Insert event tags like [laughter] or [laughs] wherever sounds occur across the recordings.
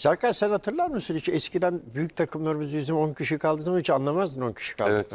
Serkan sen hatırlar mısın hiç eskiden büyük takımlarımız yüzüm 10 kişi kaldığı zaman hiç anlamazdın 10 kişi kaldığını. Evet.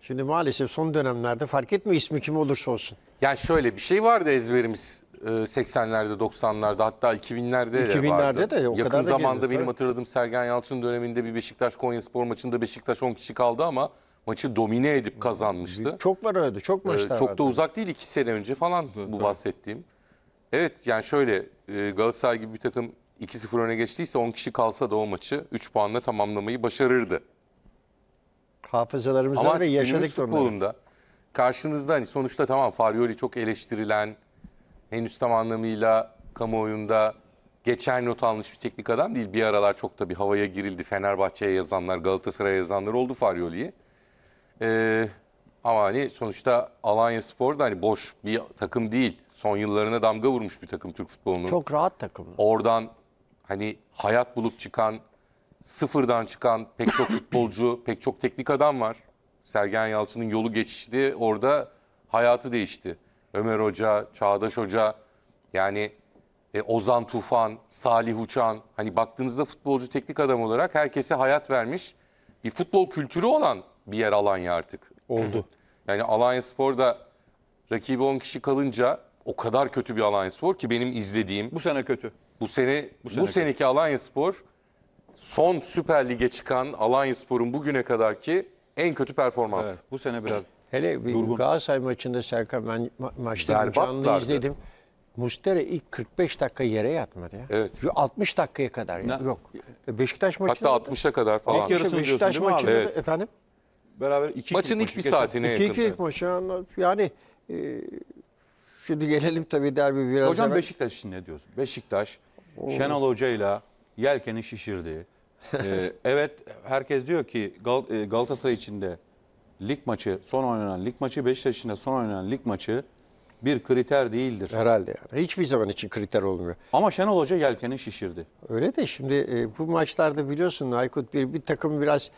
Şimdi maalesef son dönemlerde fark etme ismi kim olursa olsun. Yani şöyle bir şey vardı ezberimiz 80'lerde, e, 90'larda hatta 2000'lerde de 2000'lerde vardı. de o Yakın kadar zamanda geliyor, benim hatırladığım Sergen Yalçın döneminde bir Beşiktaş Konya Spor maçında Beşiktaş 10 kişi kaldı ama maçı domine edip kazanmıştı. Çok var öyle, çok e, maçlar Ee, çok vardı. da uzak değil 2 sene önce falan bu bahsettiğim. Evet yani şöyle e, Galatasaray gibi bir takım 2-0 öne geçtiyse 10 kişi kalsa da o maçı 3 puanla tamamlamayı başarırdı. Hafızalarımızdan Ama ve yaşadık futbolunda karşınızda hani sonuçta tamam Farioli çok eleştirilen, henüz tam anlamıyla kamuoyunda geçer not almış bir teknik adam değil. Bir aralar çok da bir havaya girildi. Fenerbahçe'ye yazanlar, Galatasaray'a yazanlar oldu Farioli'yi. Ee, ama hani sonuçta Alanya Spor da hani boş bir takım değil. Son yıllarına damga vurmuş bir takım Türk futbolunun. Çok rahat takım. Oradan hani hayat bulup çıkan, sıfırdan çıkan pek çok futbolcu, pek çok teknik adam var. Sergen Yalçın'ın yolu geçti, orada hayatı değişti. Ömer Hoca, Çağdaş Hoca, yani e, Ozan Tufan, Salih Uçan. Hani baktığınızda futbolcu teknik adam olarak herkese hayat vermiş. Bir futbol kültürü olan bir yer Alanya artık. Oldu. Yani Alanya Spor'da rakibi 10 kişi kalınca o kadar kötü bir Alanya Spor ki benim izlediğim. Bu sene kötü. Bu sene bu, seneki. bu seneki Alanya son Süper Lig'e çıkan Alanya Spor'un bugüne kadarki en kötü performansı. Evet, bu sene biraz Hele bir durgun. Galatasaray maçında Serkan ben ma maçta Berbat canlı izledim. Mustere ilk 45 dakika yere yatmadı ya. Evet. 60 dakikaya kadar. Ya. Yok. Beşiktaş maçında Hatta 60'a kadar falan. İlk yarısını Beşiktaş diyorsun Evet. Efendim? Beraber iki Maçın ilk bir saatine yakın. 2-2'lik maçı. Yani e, şimdi gelelim tabii derbi biraz. Hocam hemen. Beşiktaş için ne diyorsun? Beşiktaş Şenol Hoca'yla yelkeni şişirdi. [laughs] Ee, evet herkes diyor ki Gal e, Galatasaray içinde lig maçı, son oynanan lig maçı, Beşiktaş içinde son oynanan lig maçı bir kriter değildir. Herhalde yani. Hiçbir zaman için kriter olmuyor. Ama Şenol Hoca yelkeni şişirdi. Öyle de şimdi e, bu maçlarda biliyorsun Aykut bir, bir takım biraz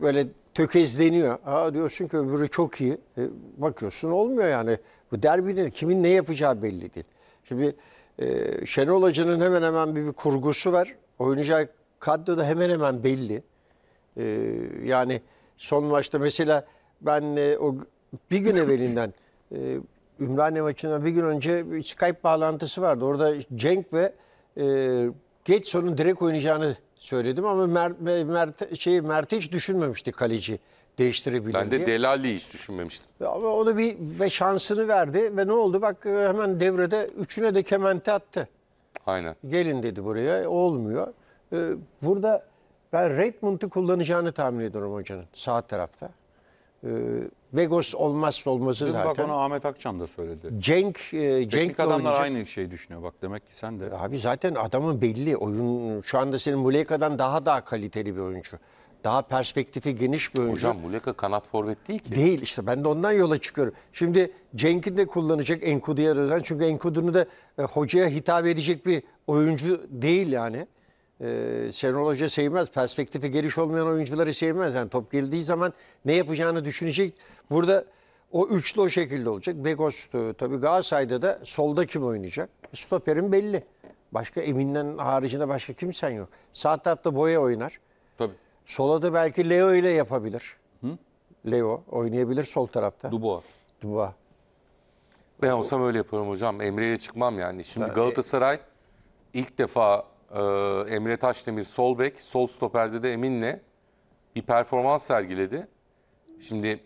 böyle tökezleniyor. Aa diyorsun ki öbürü çok iyi. E, bakıyorsun olmuyor yani. Bu derbinin kimin ne yapacağı belli değil. Şimdi ee, Şenol Hoca'nın hemen hemen bir, bir kurgusu var. Oynayacağı kadro da hemen hemen belli. Ee, yani son maçta mesela ben e, o bir gün evvelinden e, Ümraniye maçından bir gün önce bir Skype bağlantısı vardı. Orada Cenk ve e, Getson'un direkt oynayacağını söyledim ama Mert, Mert, şey, Mert'i hiç düşünmemişti kaleci değiştirebilir Ben de diye. Delali'yi hiç düşünmemiştim. Ama onu bir ve şansını verdi ve ne oldu? Bak e, hemen devrede üçüne de kemente attı. Aynen. Gelin dedi buraya. Olmuyor. Ee, burada ben Redmond'u kullanacağını tahmin ediyorum hocanın sağ tarafta. Ee, Vegos olmazsa olmazı Dün zaten. bak onu Ahmet Akçam da söyledi. Cenk, e, Cenk Teknik adamlar oynayacak. aynı şey düşünüyor bak demek ki sen de. Abi zaten adamın belli. Oyun şu anda senin Muleka'dan daha daha kaliteli bir oyuncu. Daha perspektifi geniş bir oyuncu. Hocam Muleka kanat forvet değil ki. Değil işte ben de ondan yola çıkıyorum. Şimdi Cenk'in de kullanacak Enkudu'ya özel. Çünkü Enkudu'nu da e, hocaya hitap edecek bir oyuncu değil yani. E, Şenol Hoca sevmez. Perspektifi geniş olmayan oyuncuları sevmez. Yani top geldiği zaman ne yapacağını düşünecek. Burada o üçlü o şekilde olacak. Begos e, tabii Galatasaray'da da solda kim oynayacak? Stoperin belli. Başka Emin'den haricinde başka kimsen yok. Sağ tarafta Boya oynar. Tabii. Sola da belki Leo ile yapabilir. Hı? Leo oynayabilir sol tarafta. Dubois. Dubois. Ben olsam öyle yaparım hocam. Emre ile çıkmam yani. Şimdi Galatasaray ilk defa e, Emre Taşdemir sol bek, sol stoperde de Emin'le bir performans sergiledi. Şimdi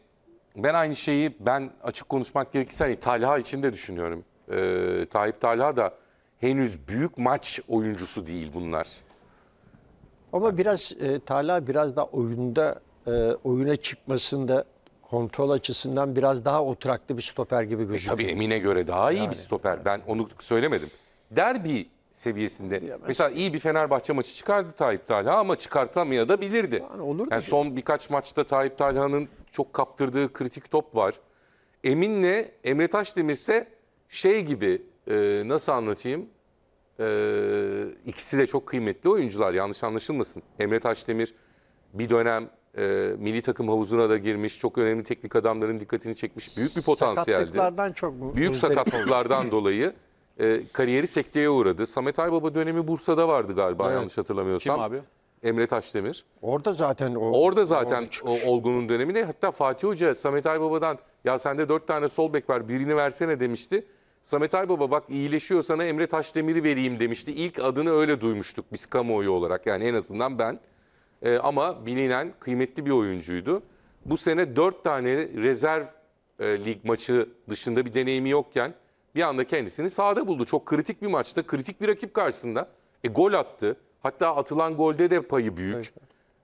ben aynı şeyi ben açık konuşmak gerekirse hani Talha için de düşünüyorum. E, Tayyip Talha da henüz büyük maç oyuncusu değil bunlar. Ama biraz e, Tala biraz da oyunda e, oyuna çıkmasında kontrol açısından biraz daha oturaklı bir stoper gibi e, gözüküyor. E, tabii Emin'e göre daha iyi yani, bir stoper. Ben onu söylemedim. Derbi seviyesinde. Bilemez. Mesela iyi bir Fenerbahçe maçı çıkardı Tayyip Talha ama çıkartamaya da bilirdi. Yani, olurdu yani son birkaç maçta Tayyip Talha'nın çok kaptırdığı kritik top var. Emin'le Emre Taşdemir ise şey gibi e, nasıl anlatayım? Ee, ikisi de çok kıymetli oyuncular yanlış anlaşılmasın. Emre Taşdemir bir dönem e, milli takım havuzuna da girmiş. Çok önemli teknik adamların dikkatini çekmiş. Büyük bir potansiyeldi. Sakatlıklardan çok mu? Büyük sakatlıklardan [laughs] dolayı e, kariyeri sekteye uğradı. Samet Aybaba dönemi Bursa'da vardı galiba evet. yanlış hatırlamıyorsam. Kim abi? Emre Taşdemir. Orada zaten o, Orada zaten o, o Olgun'un dönemine hatta Fatih Hoca Samet Aybaba'dan ya sende dört tane sol bek var birini versene demişti. Samet Aybaba bak iyileşiyor sana Emre Taşdemir'i vereyim demişti. İlk adını öyle duymuştuk biz kamuoyu olarak yani en azından ben. E, ama bilinen kıymetli bir oyuncuydu. Bu sene dört tane rezerv e, lig maçı dışında bir deneyimi yokken bir anda kendisini sahada buldu. Çok kritik bir maçta, kritik bir rakip karşısında. E, gol attı. Hatta atılan golde de payı büyük.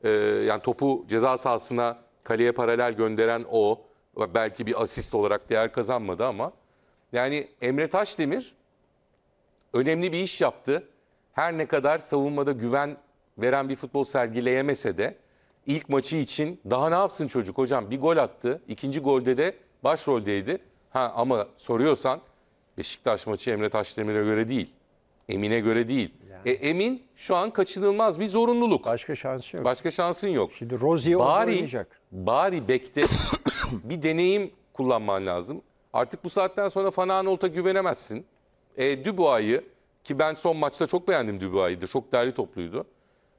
E, yani topu ceza sahasına kaleye paralel gönderen o. Belki bir asist olarak değer kazanmadı ama yani Emre Taşdemir önemli bir iş yaptı. Her ne kadar savunmada güven veren bir futbol sergileyemese de ilk maçı için daha ne yapsın çocuk hocam? Bir gol attı. İkinci golde de başroldeydi. Ha ama soruyorsan Beşiktaş maçı Emre Taşdemir'e göre değil. Emin'e göre değil. Yani. E, Emin şu an kaçınılmaz bir zorunluluk. Başka şansı yok. Başka şansın yok. Şimdi Rozier bari, oynayacak. Bari bekte [coughs] bir deneyim kullanman lazım. Artık bu saatten sonra Fananolt'a güvenemezsin. E, Dubois'ı ki ben son maçta çok beğendim Dubois'ı çok değerli topluydu.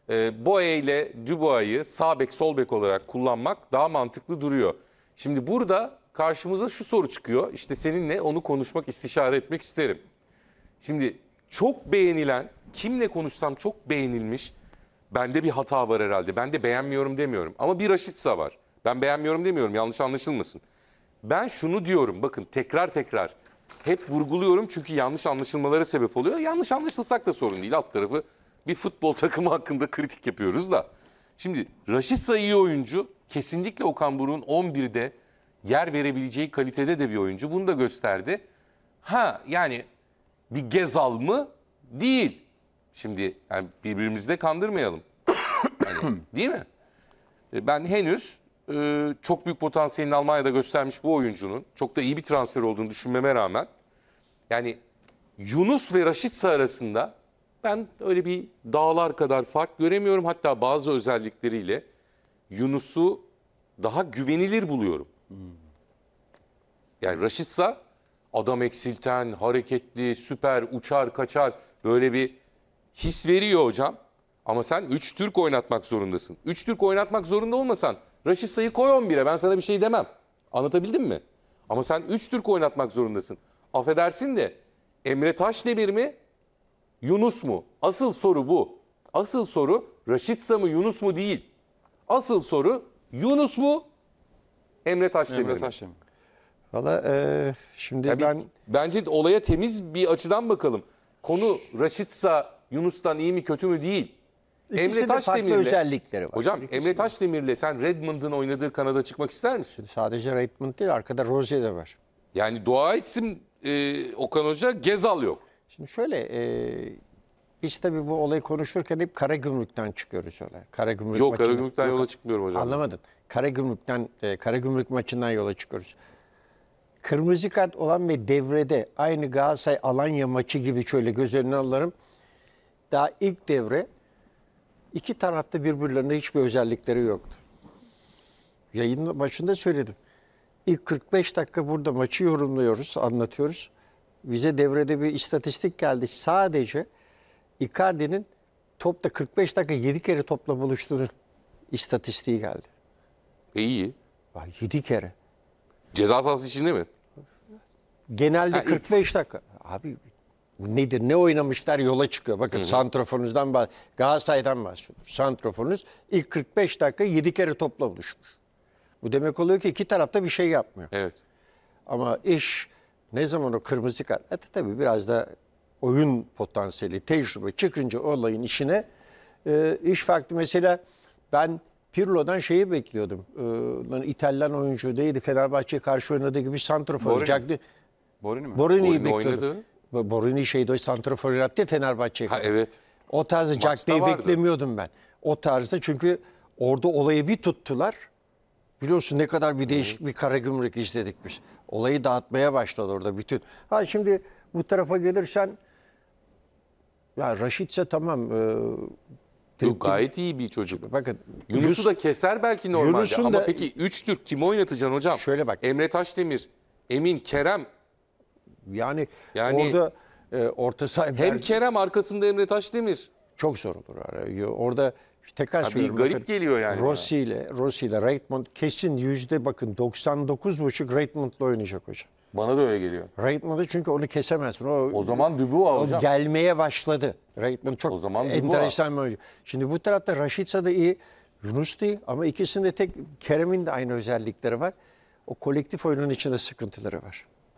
E, Boye ile Dubois'ı sağ bek sol bek olarak kullanmak daha mantıklı duruyor. Şimdi burada karşımıza şu soru çıkıyor. İşte seninle onu konuşmak, istişare etmek isterim. Şimdi çok beğenilen, kimle konuşsam çok beğenilmiş. Bende bir hata var herhalde. Ben de beğenmiyorum demiyorum. Ama bir Raşitsa var. Ben beğenmiyorum demiyorum. Yanlış anlaşılmasın. Ben şunu diyorum bakın tekrar tekrar hep vurguluyorum çünkü yanlış anlaşılmalara sebep oluyor. Yanlış anlaşılsak da sorun değil alt tarafı bir futbol [laughs] takımı hakkında kritik yapıyoruz da. Şimdi Raşit iyi oyuncu kesinlikle Okan Buruk'un 11'de yer verebileceği kalitede de bir oyuncu. Bunu da gösterdi. Ha yani bir gezal mı? Değil. Şimdi yani birbirimizi de kandırmayalım. [coughs] Hani, değil mi? E, ben henüz e, çok büyük potansiyelini Almanya'da göstermiş bu oyuncunun. Çok da iyi bir transfer olduğunu düşünmeme rağmen. Yani Yunus ve Raşitsa arasında ben öyle bir dağlar kadar fark göremiyorum. Hatta bazı özellikleriyle Yunus'u daha güvenilir buluyorum. Yani Raşitsa adam eksilten, hareketli, süper, uçar, kaçar böyle bir his veriyor hocam. Ama sen 3 Türk oynatmak zorundasın. 3 Türk oynatmak zorunda olmasan Raşitsa'yı koy 11'e ben sana bir şey demem. Anlatabildim mi? Ama sen 3 Türk oynatmak zorundasın. Affedersin de Emre Taşdemir mi? Yunus mu? Asıl soru bu. Asıl soru Raşitsa mı Yunus mu değil. Asıl soru Yunus mu? Emre Taşdemir Emre mi? Taşdemir. Valla e, şimdi ya ben... Bir, bence olaya temiz bir açıdan bakalım. Konu Raşitsa Yunus'tan iyi mi kötü mü değil. Emre Taşdemir'le- özellikleri var. Hocam Emre Taşdemir'le sen Redmond'ın oynadığı kanada çıkmak ister misin? Sadece Redmond değil arkada Rozier de var. Yani dua etsin e, Okan Hoca Gezal yok. Şimdi şöyle e, biz tabii bu olayı konuşurken hep Karagümrük'ten çıkıyoruz yola. Karagümrük Yok maçına- Karagümrük'ten yola çıkmıyorum hocam. Anlamadın. Karagümrük'ten e, Karagümrük maçından yola çıkıyoruz. Kırmızı kart olan ve devrede aynı Galatasaray Alanya maçı gibi şöyle göz önüne alırım. Daha ilk devre İki tarafta birbirlerine hiçbir özellikleri yoktu. Yayın başında söyledim. İlk 45 dakika burada maçı yorumluyoruz, anlatıyoruz. Bize devrede bir istatistik geldi. Sadece Icardi'nin topta 45 dakika 7 kere topla buluştuğunu istatistiği geldi. E, iyi. iyi. 7 kere. Ceza sahası içinde mi? Genelde ha, 45 X. dakika. Abi nedir? Ne oynamışlar yola çıkıyor. Bakın Hı-hı. santrofonuzdan bah- Galatasaray'dan bahsediyor. Santrofonuz ilk 45 dakika 7 kere topla buluşmuş. Bu demek oluyor ki iki tarafta bir şey yapmıyor. Evet. Ama iş ne zaman o kırmızı kart? E, tabii biraz da oyun potansiyeli, tecrübe çıkınca olayın işine e, iş farklı. Mesela ben Pirlo'dan şeyi bekliyordum. E, İtalyan oyuncu değildi. Fenerbahçe karşı oynadığı gibi santrofor. Borini. Borini mi? Borini'yi Borini bekliyordum. Oynadı. Borini Borinişe'yi de santrafor yaptı Fenerbahçe. Ha, evet. O tarzı Jack'teyi beklemiyordum ben. O tarzda çünkü orada olayı bir tuttular. Biliyorsun ne kadar bir değişik bir karagümrük izledik biz. Olayı dağıtmaya başladı orada bütün. Ha şimdi bu tarafa gelirsen ya Raşitse tamam e, Yok gayet iyi bir çocuk. Bakın Yunus'u Yunus, da keser belki normalde Yunus'un ama da, peki 3 Türk kim oynatacaksın hocam? Şöyle bak. Emre Taşdemir, Emin Kerem yani, yani orada e, orta saha... Hem Kerem arkasında Emre Taşdemir. Çok zor olur. Orada tekrar Tabii söylüyorum. Garip bakın, geliyor yani. Rossi ile Rossi ile Redmond kesin yüzde bakın 99,5 Redmond'la oynayacak hocam. Bana da öyle geliyor. Redmond'u çünkü onu kesemezsin. O, o zaman Dubois hocam. O gelmeye başladı. Redmond çok o zaman enteresan bir oyuncu. Şimdi bu tarafta Rashica da iyi, Yunus da iyi ama ikisinde tek Kerem'in de aynı özellikleri var. O kolektif oyunun içinde sıkıntıları var.